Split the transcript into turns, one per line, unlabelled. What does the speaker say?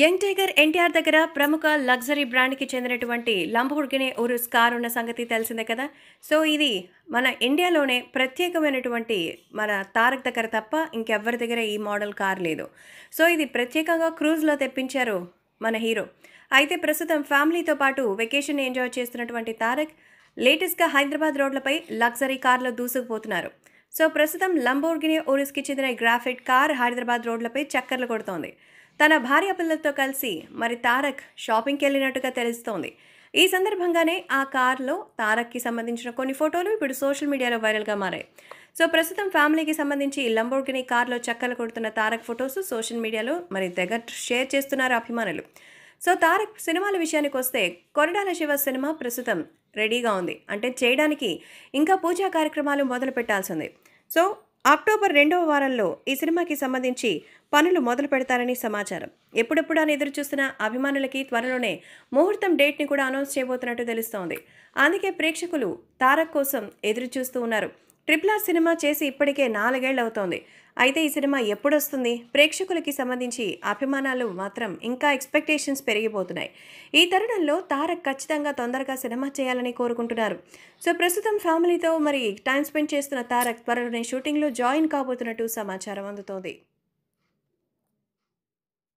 young tiger NTR దగ్గర ప్రముఖ luxury బ్రాండ్కి చెందినటువంటి లంబోర్గిని ఉరుస్ కార్ ఉన్న సంగతి తెలిసిందే కదా సో ఇది మన ఇండియాలోనే ప్రత్యేకమైనటువంటి మన తారక్ దగ్గర తప్ప ఇంకెవ్వరి దగ్గర ఈ మోడల్ కార్ లేదు సో ఇది ప్రత్యేకంగా క్రూజ్లో తెప్పించారు మన హీరో అయితే ప్రస్తుతం ఫ్యామిలీతో పాటు వెకేషన్ ఎంజాయ్ చేస్తున్నటువంటి తారక్ లేటెస్ట్గా హైదరాబాద్ రోడ్లపై లగ్జరీ కార్లో దూసుకుపోతున్నారు సో ప్రస్తుతం లంబోర్గిని ఓరిస్కి చెందిన గ్రాఫిట్ కార్ హైదరాబాద్ రోడ్లపై చక్కర్లు కొడుతోంది తన భార్య పిల్లలతో కలిసి మరి తారక్ షాపింగ్కి వెళ్ళినట్టుగా తెలుస్తోంది ఈ సందర్భంగానే ఆ కార్లో తారక్కి సంబంధించిన కొన్ని ఫోటోలు ఇప్పుడు సోషల్ మీడియాలో వైరల్గా మారాయి సో ప్రస్తుతం ఫ్యామిలీకి సంబంధించి లంబోర్గిని కార్లో చక్కలు కొడుతున్న తారక్ ఫొటోస్ సోషల్ మీడియాలో మరి తెగ షేర్ చేస్తున్నారు అభిమానులు సో తారక్ సినిమాల విషయానికి వస్తే కొరడాల శివ సినిమా ప్రస్తుతం రెడీగా ఉంది అంటే చేయడానికి ఇంకా పూజా కార్యక్రమాలు మొదలు పెట్టాల్సింది సో అక్టోబర్ రెండవ వారంలో ఈ సినిమాకి సంబంధించి పనులు మొదలు పెడతారని సమాచారం ఎప్పుడెప్పుడు ఎదురు చూస్తున్న అభిమానులకి త్వరలోనే ముహూర్తం డేట్ని కూడా అనౌన్స్ చేయబోతున్నట్టు తెలుస్తోంది అందుకే ప్రేక్షకులు తారక్ కోసం ఎదురు చూస్తూ ఉన్నారు ట్రిపుల్ ఆర్ సినిమా చేసి ఇప్పటికే నాలుగేళ్ళు అవుతోంది అయితే ఈ సినిమా ఎప్పుడొస్తుంది ప్రేక్షకులకి సంబంధించి అభిమానాలు మాత్రం ఇంకా ఎక్స్పెక్టేషన్స్ పెరిగిపోతున్నాయి ఈ తరుణంలో తారక్ ఖచ్చితంగా తొందరగా సినిమా చేయాలని కోరుకుంటున్నారు సో ప్రస్తుతం ఫ్యామిలీతో మరి టైం స్పెండ్ చేస్తున్న తారక్ త్వరలోనే షూటింగ్లో జాయిన్ కాబోతున్నట్టు సమాచారం అందుతోంది